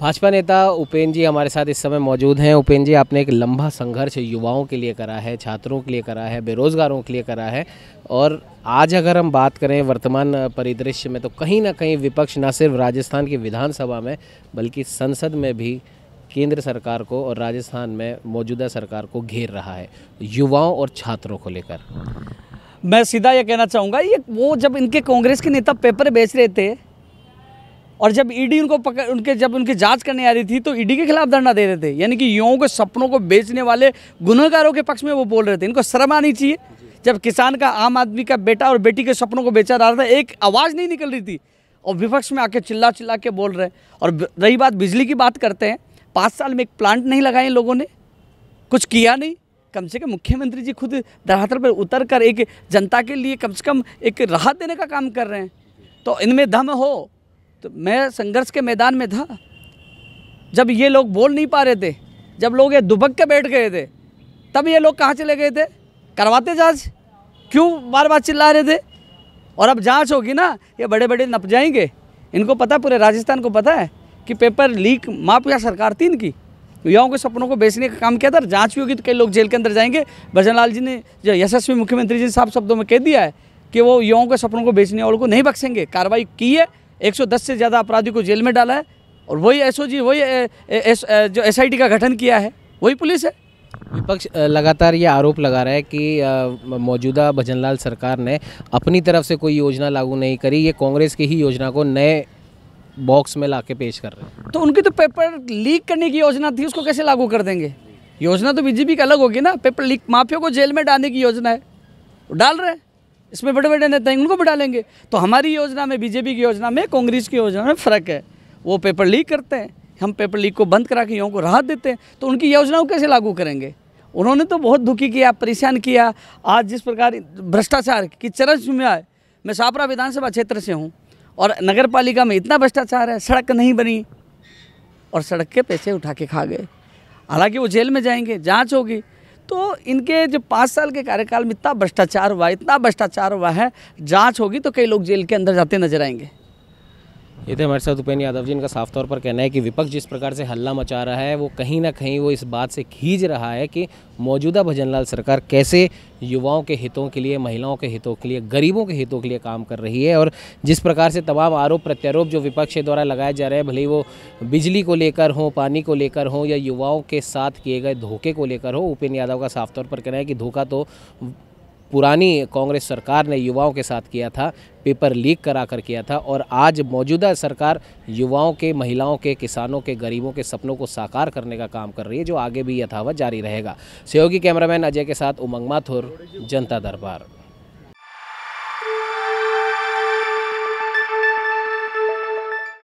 भाजपा नेता उपेन्द्र जी हमारे साथ इस समय मौजूद हैं उपेन्द्र जी आपने एक लंबा संघर्ष युवाओं के लिए करा है छात्रों के लिए करा है बेरोज़गारों के लिए करा है और आज अगर हम बात करें वर्तमान परिदृश्य में तो कहीं ना कहीं विपक्ष न सिर्फ राजस्थान की विधानसभा में बल्कि संसद में भी केंद्र सरकार को और राजस्थान में मौजूदा सरकार को घेर रहा है युवाओं और छात्रों को लेकर मैं सीधा ये कहना चाहूँगा ये वो जब इनके कांग्रेस के नेता पेपर बेच रहे थे और जब ईडी e उनको पकड़ उनके जब उनकी जांच करने आ रही थी तो ईडी e के खिलाफ धरना दे रहे थे यानी कि युवाओं के सपनों को बेचने वाले गुनहगारों के पक्ष में वो बोल रहे थे इनको शर्म आनी चाहिए जब किसान का आम आदमी का बेटा और बेटी के सपनों को बेचा जा रहा था एक आवाज़ नहीं निकल रही थी और विपक्ष में आके चिल्ला चिल्ला के बोल रहे और रही बात बिजली की बात करते हैं पाँच साल में एक प्लांट नहीं लगाए इन लोगों ने कुछ किया नहीं कम से कम मुख्यमंत्री जी खुद धरातल पर उतर कर एक जनता के लिए कम से कम एक राहत देने का काम कर रहे हैं तो इनमें दम हो तो मैं संघर्ष के मैदान में था जब ये लोग बोल नहीं पा रहे थे जब लोग ये दुबक के बैठ गए थे तब ये लोग कहाँ चले गए थे करवाते जांच क्यों बार बार चिल्ला रहे थे और अब जांच होगी ना ये बड़े बड़े नप जाएंगे इनको पता पूरे राजस्थान को पता है कि पेपर लीक माफिया सरकार थी इनकी युवाओं के सपनों को बेचने का काम किया था जाँच भी होगी तो कई लोग जेल के अंदर जाएंगे भजन लाल जी ने जो यशस्वी मुख्यमंत्री जी साफ शब्दों में कह दिया है कि वो युवाओं के सपनों को बेचने वालों को नहीं बख्शेंगे कार्रवाई की है एक से ज़्यादा अपराधी को जेल में डाला है और वही एस वही ए, ए, एस, जो एसआईटी का गठन किया है वही पुलिस है विपक्ष लगातार ये आरोप लगा रहा है कि मौजूदा भजनलाल सरकार ने अपनी तरफ से कोई योजना लागू नहीं करी ये कांग्रेस की ही योजना को नए बॉक्स में ला के पेश कर रहे हैं तो उनकी तो पेपर लीक करने की योजना थी उसको कैसे लागू कर देंगे योजना तो बीजेपी की अलग होगी ना पेपर लीक माफिया को जेल में डालने की योजना है डाल रहे हैं इसमें बड़े बड़े नेता हैं उनको भी डालेंगे तो हमारी योजना में बीजेपी की योजना में कांग्रेस की योजना में फ़र्क है वो पेपर लीक करते हैं हम पेपर लीक को बंद करा के युवाओं को राहत देते हैं तो उनकी योजना को कैसे लागू करेंगे उन्होंने तो बहुत दुखी किया परेशान किया आज जिस प्रकार भ्रष्टाचार की चरम में आए मैं सापरा विधानसभा क्षेत्र से हूँ और नगर पालिका में इतना भ्रष्टाचार है सड़क नहीं बनी और सड़क के पैसे उठा के खा गए हालांकि वो जेल में जाएंगे जांच होगी तो इनके जो पाँच साल के कार्यकाल में इतना भ्रष्टाचार हुआ इतना भ्रष्टाचार हुआ है जांच होगी तो कई लोग जेल के अंदर जाते नजर आएंगे ये थे तो हमारे साथ उपेन्द्र यादव जी इनका साफ तौर पर कहना है कि विपक्ष जिस प्रकार से हल्ला मचा रहा है वो कहीं ना कहीं वो इस बात से खींच रहा है कि मौजूदा भजनलाल सरकार कैसे युवाओं के हितों के लिए महिलाओं के हितों के लिए गरीबों के हितों के लिए काम कर रही है और जिस प्रकार से तमाम आरोप प्रत्यारोप जो विपक्ष के द्वारा लगाए जा रहे हैं भले वो बिजली को लेकर हों पानी को लेकर हों या युवाओं के साथ किए गए धोखे को लेकर हो उपेन्द्र यादव का साफ तौर पर कहना है कि धोखा तो पुरानी कांग्रेस सरकार ने युवाओं के साथ किया था पेपर लीक करा कर किया था और आज मौजूदा सरकार युवाओं के महिलाओं के किसानों के गरीबों के सपनों को साकार करने का काम कर रही है जो आगे भी यथावत जारी रहेगा सहयोगी कैमरामैन अजय के साथ उमंग माथुर जनता दरबार